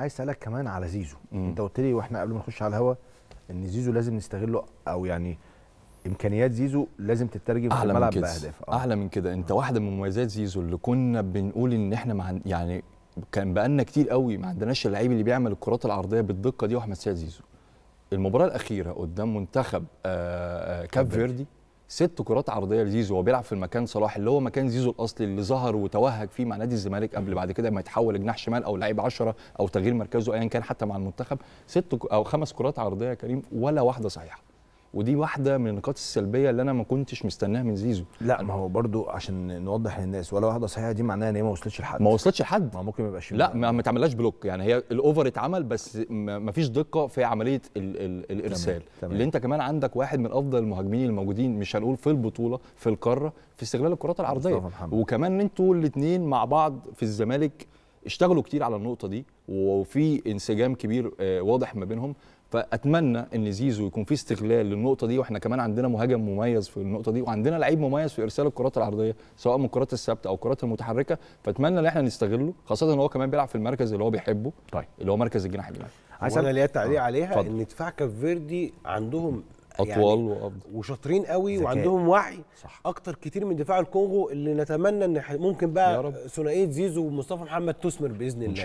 عايز اسالك كمان على زيزو مم. انت قلت لي واحنا قبل ما نخش على الهوا ان زيزو لازم نستغله او يعني امكانيات زيزو لازم تترجم في الملعب باهداف آه. اعلى من كده انت آه. واحده من مميزات زيزو اللي كنا بنقول ان احنا مع يعني كان بقالنا كتير قوي ما عندناش اللعيب اللي بيعمل الكرات العرضيه بالدقه دي واحمد سيد زيزو المباراه الاخيره قدام منتخب آه، كاب فيردي ست كرات عرضيه لزيزو وهو بيلعب في المكان صلاح اللي هو مكان زيزو الاصلي اللي ظهر وتوهج فيه مع نادي الزمالك قبل بعد كده ما يتحول لجناح شمال او لعيب 10 او تغيير مركزه ايا كان حتى مع المنتخب ست او خمس كرات عرضيه يا كريم ولا واحده صحيحه ودي واحده من النقاط السلبيه اللي انا ما كنتش مستناها من زيزو لا ما هو برضو عشان نوضح للناس ولا واحده صحيحه دي معناها ان هي ما وصلتش لحد ما وصلتش لحد ما ممكن ما يبقاش لا ما, ما تعملهاش بلوك يعني هي الاوفر اتعمل بس ما فيش دقه في عمليه الـ الـ الارسال تمام. تمام. اللي انت كمان عندك واحد من افضل المهاجمين الموجودين مش هنقول في البطوله في القاره في استغلال الكرات العرضيه وكمان انتوا الاثنين مع بعض في الزمالك اشتغلوا كتير على النقطه دي وفي انسجام كبير آه، واضح ما بينهم فاتمنى ان زيزو يكون في استغلال للنقطه دي واحنا كمان عندنا مهاجم مميز في النقطه دي وعندنا لعيب مميز في ارسال الكرات العرضيه سواء من الكرات الثابته او الكرات المتحركه فاتمنى ان احنا نستغله خاصه ان هو كمان بيلعب في المركز اللي هو بيحبه طيب اللي هو مركز الجناح اليمين عايز انا ليا تعليق آه. عليها ان دفاع كافيردي عندهم اطول يعني وافضل وشاطرين قوي زكاء. وعندهم وعي صح. اكتر كتير من دفاع الكونغو اللي نتمنى ان ممكن بقى ثنائيه زيزو ومصطفى محمد تثمر باذن الله